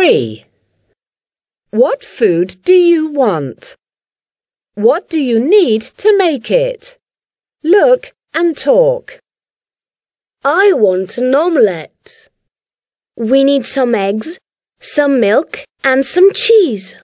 3. What food do you want? What do you need to make it? Look and talk. I want an omelette. We need some eggs, some milk and some cheese.